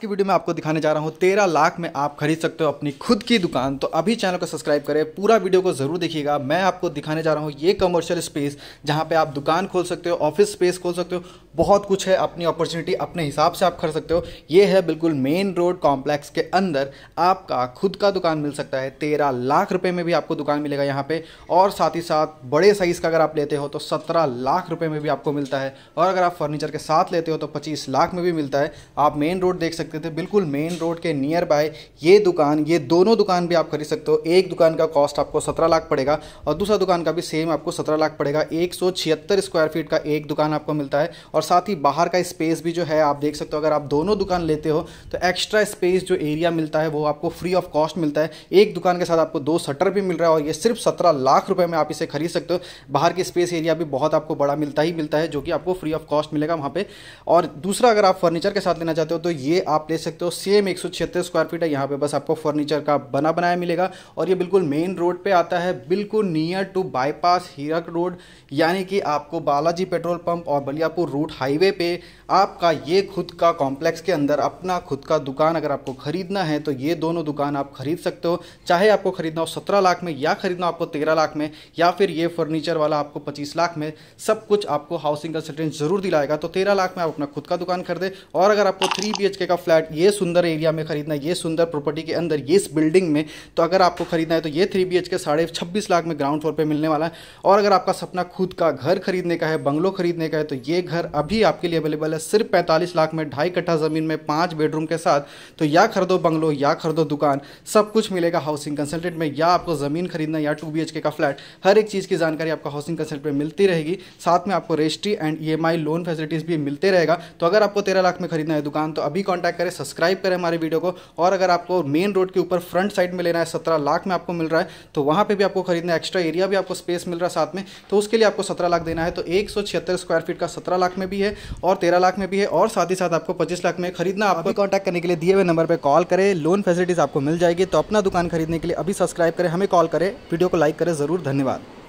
की वीडियो में आपको दिखाने जा रहा हूँ तेरह लाख में आप खरीद सकते हो अपनी खुद की दुकान तो अभी चैनल को सब्सक्राइब करें पूरा वीडियो को जरूर देखिएगा मैं आपको दिखाने जा रहा हूँ ये कमर्शियल स्पेस जहाँ पे आप दुकान खोल सकते हो ऑफिस स्पेस खोल सकते हो बहुत कुछ है अपनी अपॉर्चुनिटी अपने हिसाब से आप खरीद सकते हो ये है बिल्कुल मेन रोड कॉम्प्लेक्स के अंदर आपका खुद का दुकान मिल सकता है तेरह लाख रुपये में भी आपको दुकान मिलेगा यहाँ पे और साथ ही साथ बड़े साइज़ का अगर आप लेते हो तो सत्रह लाख रुपये में भी आपको मिलता है और अगर आप फर्नीचर के साथ लेते हो तो पच्चीस लाख में भी मिलता है आप मेन रोड देख सकते थे बिल्कुल मेन रोड के नियर बाय ये दुकान ये दोनों दुकान भी आप खरीद सकते हो एक दुकान का कॉस्ट आपको सत्रह लाख पड़ेगा और दूसरा दुकान का भी सेम आपको सत्रह लाख पड़ेगा एक स्क्वायर फीट का एक दुकान आपको मिलता है और साथ ही बाहर का स्पेस भी जो है आप देख सकते हो अगर आप दोनों दुकान लेते हो तो एक्स्ट्रा स्पेस जो एरिया मिलता है वो आपको फ्री ऑफ कॉस्ट मिलता है एक दुकान के साथ आपको दो शटर भी मिल रहा है और ये सिर्फ सत्रह लाख रुपये में आप इसे खरीद सकते हो बाहर की स्पेस एरिया भी बहुत आपको बड़ा मिलता ही मिलता है जो कि आपको फ्री ऑफ कॉस्ट मिलेगा वहाँ पर और दूसरा अगर आप फर्नीचर के साथ लेना चाहते हो तो ये आप ले सकते हो सेम एक स्क्वायर फीट है यहाँ पर बस आपको फर्नीचर का बना बनाया मिलेगा और ये बिल्कुल मेन रोड पर आता है बिल्कुल near to bypass Hirak road यानी कि आपको बालाजी पेट्रोल पंप और बलियापुर रोड रूट हाईवे पे आपका ये खुद का कॉम्प्लेक्स के अंदर अपना खुद का दुकान अगर आपको ख़रीदना है तो ये दोनों दुकान आप खरीद सकते हो चाहे आपको ख़रीदना हो सत्रह लाख में या ख़रीदना आपको तेरह लाख में या फिर ये फर्नीचर वाला आपको पच्चीस लाख में सब कुछ आपको हाउसिंग कंसल्टेंट ज़रूर दिलाएगा तो तेरह लाख में आप अपना खुद का दुकान खरीदे और अगर आपको थ्री बी का फ्लैट ये सुंदर एरिया में खरीदना है ये सुंदर प्रॉपर्टी के अंदर ये इस बिल्डिंग में तो अगर आपको खरीदना है तो ये थ्री बी एच के साढ़े छब्बीस लाख में ग्राउंड फ्लोर पर मिलने वाला है और अगर आपका सपना खुद का घर खरीदने का है बंगलो खरीदने का है तो ये घर अभी आपके लिए अवेलेबल है सिर्फ पैंतालीस लाख में ढाई कट्ठा ज़मीन में पांच बेडरूम के साथ तो या खरीदो बंगलो या खरीदो दुकान सब कुछ मिलेगा हाउसिंग कंसल्टेंट में या आपको ज़मीन खरीदना या टू बी का फ्लैट हर एक चीज़ की जानकारी आपको हाउसिंग कंसल्टेंट में मिलती रहेगी साथ में आपको registry and e loan facilities भी मिलते रहेगा तो अगर आपको तेरह लाख में खरीदना है दुकान तो अभी कॉन्टैक्ट करें सब्सक्राइब करें हमारे वीडियो को और अगर आपको मेन रोड के ऊपर फ्रंट साइड में लेना है सत्रह लाख में आपको मिल रहा है तो वहां पर भी आपको खरीदना है एक्स्ट्रा एरिया भी आपको स्पेस मिल रहा है साथ में तो उसके लिए आपको सत्रह लाख देना है तो एक स्क्वायर फीट का सत्रह लाख में भी है और तेरह लाख में भी है और साथ ही साथ आपको पच्चीस लाख में खरीदना आपको कॉन्टैक्ट करने के लिए दिए हुए नंबर पर कॉल करें लोन फैसिलिटीज़ आपको मिल जाएगी तो अपना दुकान खरीदने के लिए अभी सब्सक्राइब करें हमें कॉल करें वीडियो को लाइक करें ज़रूर धन्यवाद